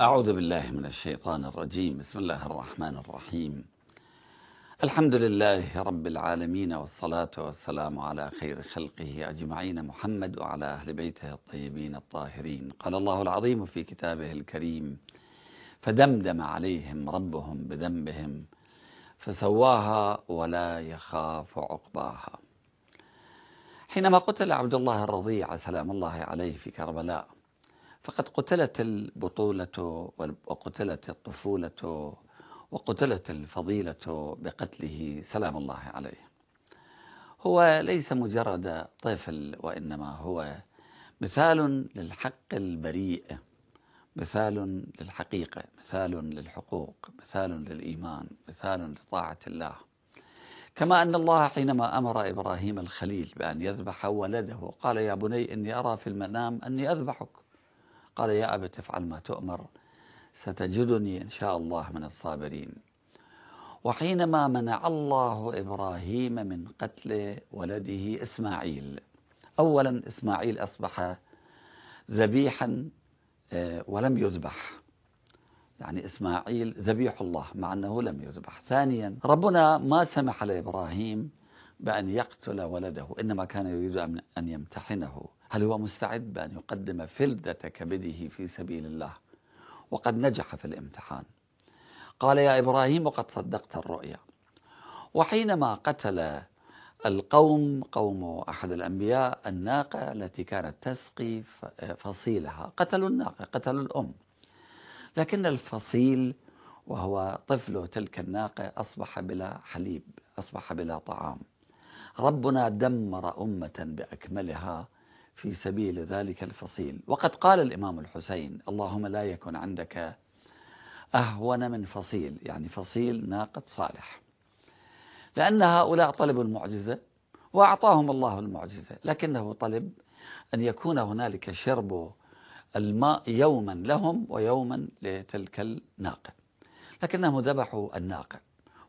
أعوذ بالله من الشيطان الرجيم بسم الله الرحمن الرحيم الحمد لله رب العالمين والصلاة والسلام على خير خلقه أجمعين محمد وعلى أهل بيته الطيبين الطاهرين قال الله العظيم في كتابه الكريم فدمدم عليهم ربهم بذنبهم فسواها ولا يخاف عقباها حينما قتل عبد الله الرضيع سلام الله عليه في كربلاء فقد قتلت البطولة وقتلت الطفولة وقتلت الفضيلة بقتله سلام الله عليه هو ليس مجرد طفل وإنما هو مثال للحق البريء مثال للحقيقة مثال للحقوق مثال للإيمان مثال لطاعة الله كما أن الله حينما أمر إبراهيم الخليل بأن يذبح ولده قال يا بني إني أرى في المنام أني أذبحك قال يا أبت تفعل ما تؤمر ستجدني إن شاء الله من الصابرين وحينما منع الله إبراهيم من قتل ولده إسماعيل أولا إسماعيل أصبح ذبيحا آه، ولم يذبح يعني إسماعيل ذبيح الله مع أنه لم يذبح ثانيا ربنا ما سمح لإبراهيم بأن يقتل ولده إنما كان يريد أن يمتحنه هل هو مستعد بأن يقدم فلدة كبده في سبيل الله وقد نجح في الامتحان قال يا إبراهيم وقد صدقت الرؤيا وحينما قتل القوم قوم أحد الأنبياء الناقة التي كانت تسقي فصيلها قتلوا الناقة قتلوا الأم لكن الفصيل وهو طفل تلك الناقة أصبح بلا حليب أصبح بلا طعام ربنا دمر أمة بأكملها في سبيل ذلك الفصيل وقد قال الإمام الحسين اللهم لا يكن عندك أهون من فصيل يعني فصيل ناقة صالح لأن هؤلاء طلبوا المعجزة وأعطاهم الله المعجزة لكنه طلب أن يكون هنالك شرب الماء يوما لهم ويوما لتلك الناقة لكنهم ذبحوا الناقة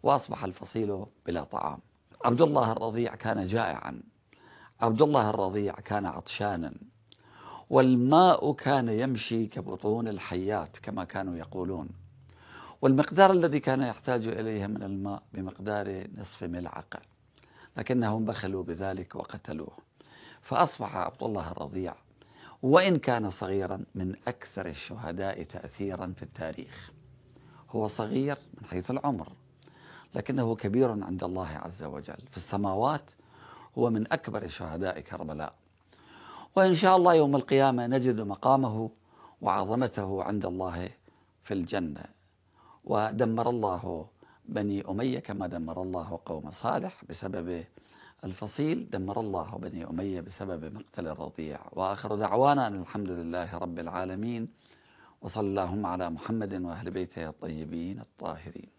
وأصبح الفصيل بلا طعام عبد الله الرضيع كان جائعا عبد الله الرضيع كان عطشانا والماء كان يمشي كبطون الحيات كما كانوا يقولون والمقدار الذي كان يحتاج اليه من الماء بمقدار نصف ملعقه لكنهم بخلوا بذلك وقتلوه فاصبح عبد الله الرضيع وان كان صغيرا من اكثر الشهداء تاثيرا في التاريخ هو صغير من حيث العمر لكنه كبير عند الله عز وجل في السماوات هو من أكبر شهداء كربلاء وإن شاء الله يوم القيامة نجد مقامه وعظمته عند الله في الجنة ودمر الله بني أمية كما دمر الله قوم صالح بسبب الفصيل دمر الله بني أمية بسبب مقتل الرضيع وآخر دعوانا أن الحمد لله رب العالمين وصلى اللهم على محمد وأهل بيته الطيبين الطاهرين